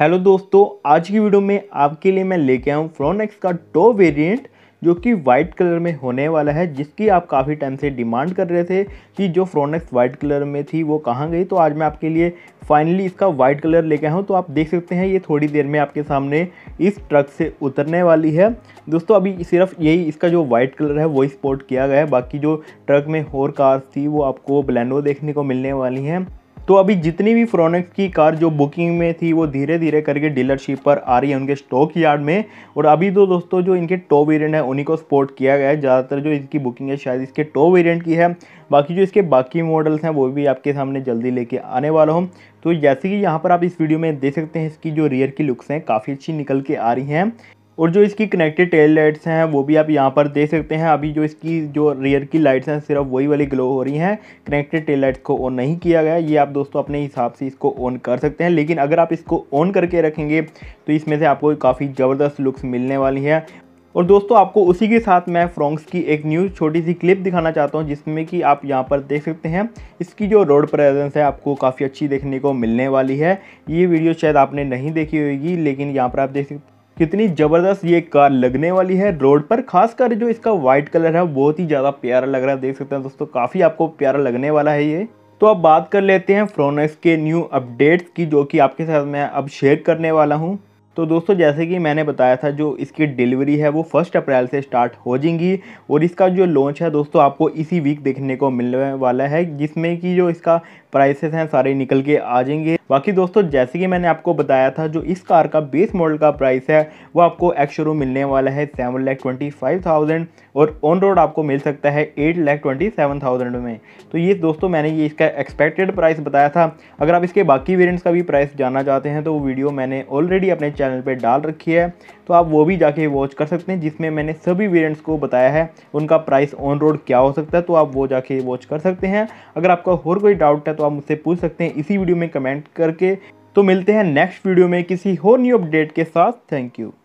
hello दोस्तों आज की वीडियो में आपके लिए मैं लेके आया हूँ फ्रोनेक्स का टो वेरिएंट जो कि वाइट कलर में होने वाला है जिसकी आप काफ़ी टाइम से डिमांड कर रहे थे कि जो फ्रोनेक्स वाइट कलर में थी वो कहाँ गई तो आज मैं आपके लिए फाइनली इसका वाइट कलर लेके आया हूँ तो आप देख सकते हैं ये थोड़ी देर में आपके सामने इस ट्रक से उतरने वाली है दोस्तों अभी सिर्फ यही इसका जो वाइट कलर है वो स्पोर्ट किया गया है बाकी जो ट्रक में और कार्स थी वो आपको ब्लैंडो देखने को मिलने वाली हैं तो अभी जितनी भी फ्रोनेक्स की कार जो बुकिंग में थी वो धीरे धीरे करके डीलरशिप पर आ रही है उनके स्टॉक यार्ड में और अभी तो दोस्तों जो इनके टॉप वेरिएंट है उन्हीं को सपोर्ट किया गया है ज़्यादातर जो इसकी बुकिंग है शायद इसके टॉप वेरिएंट की है बाकी जो इसके बाकी मॉडल्स हैं वो भी आपके सामने जल्दी लेके आने वाला हूँ तो जैसे कि यहाँ पर आप इस वीडियो में देख सकते हैं इसकी जो रियर की लुक्स हैं काफ़ी अच्छी निकल के आ रही हैं और जो इसकी कनेक्टेड टेल लाइट्स हैं वो भी आप यहाँ पर देख सकते हैं अभी जो इसकी जो रियर की लाइट्स हैं सिर्फ वही वाली ग्लो हो रही हैं कनेक्टेड टेल लाइट्स को ऑन नहीं किया गया ये आप दोस्तों अपने हिसाब से इसको ऑन कर सकते हैं लेकिन अगर आप इसको ऑन करके रखेंगे तो इसमें से आपको काफ़ी ज़बरदस्त लुक्स मिलने वाली है और दोस्तों आपको उसी के साथ मैं फ्रॉन्क्स की एक न्यू छोटी सी क्लिप दिखाना चाहता हूँ जिसमें कि आप यहाँ पर देख सकते हैं इसकी जो रोड प्रेजेंस है आपको काफ़ी अच्छी देखने को मिलने वाली है ये वीडियो शायद आपने नहीं देखी होगी लेकिन यहाँ पर आप देख सकते कितनी ज़बरदस्त ये कार लगने वाली है रोड पर खासकर जो इसका व्हाइट कलर है बहुत ही ज़्यादा प्यारा लग रहा है देख सकते हैं दोस्तों काफ़ी आपको प्यारा लगने वाला है ये तो अब बात कर लेते हैं फ्रोनेक्स के न्यू अपडेट्स की जो कि आपके साथ मैं अब शेयर करने वाला हूँ तो दोस्तों जैसे कि मैंने बताया था जो इसकी डिलीवरी है वो फर्स्ट अप्रैल से स्टार्ट हो जाएंगी और इसका जो लॉन्च है दोस्तों आपको इसी वीक देखने को मिलने वाला है जिसमें कि जो इसका प्राइसेस हैं सारे निकल के आ जाएंगे बाकी दोस्तों जैसे कि मैंने आपको बताया था जो इस कार का बेस मॉडल का प्राइस है वो आपको एक्स शोरूम मिलने वाला है seven lakh twenty five thousand और ऑन रोड आपको मिल सकता है eight lakh twenty seven thousand में तो ये दोस्तों मैंने ये इसका एक्सपेक्टेड प्राइस बताया था अगर आप इसके बाकी वेरियंट्स का भी प्राइस जानना चाहते हैं तो वो वीडियो मैंने ऑलरेडी अपने चैनल पे डाल रखी है तो आप वो भी जाके वॉच कर सकते हैं जिसमें मैंने सभी वेरियंट्स को बताया है उनका प्राइस ऑन रोड क्या हो सकता है तो आप वो जाके वॉच कर सकते हैं अगर आपका और कोई डाउट है तो आप मुझसे पूछ सकते हैं इसी वीडियो में कमेंट करके तो मिलते हैं नेक्स्ट वीडियो में किसी और न्यू अपडेट के साथ थैंक यू